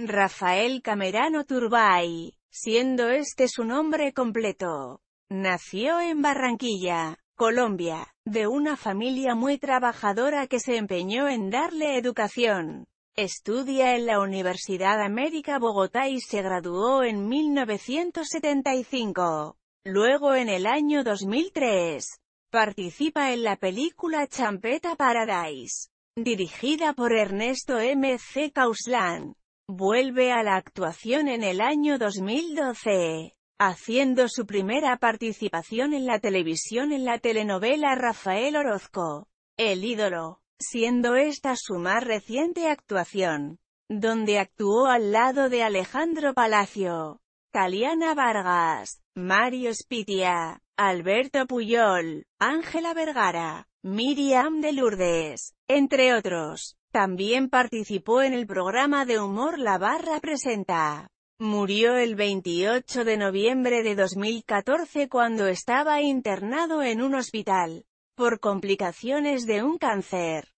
Rafael Camerano Turbay, siendo este su nombre completo. Nació en Barranquilla, Colombia, de una familia muy trabajadora que se empeñó en darle educación. Estudia en la Universidad América Bogotá y se graduó en 1975. Luego en el año 2003, participa en la película Champeta Paradise, dirigida por Ernesto M. C. Causland. Vuelve a la actuación en el año 2012, haciendo su primera participación en la televisión en la telenovela Rafael Orozco, El ídolo, siendo esta su más reciente actuación, donde actuó al lado de Alejandro Palacio, Taliana Vargas, Mario Spitia, Alberto Puyol, Ángela Vergara, Miriam de Lourdes, entre otros. También participó en el programa de humor La Barra Presenta. Murió el 28 de noviembre de 2014 cuando estaba internado en un hospital, por complicaciones de un cáncer.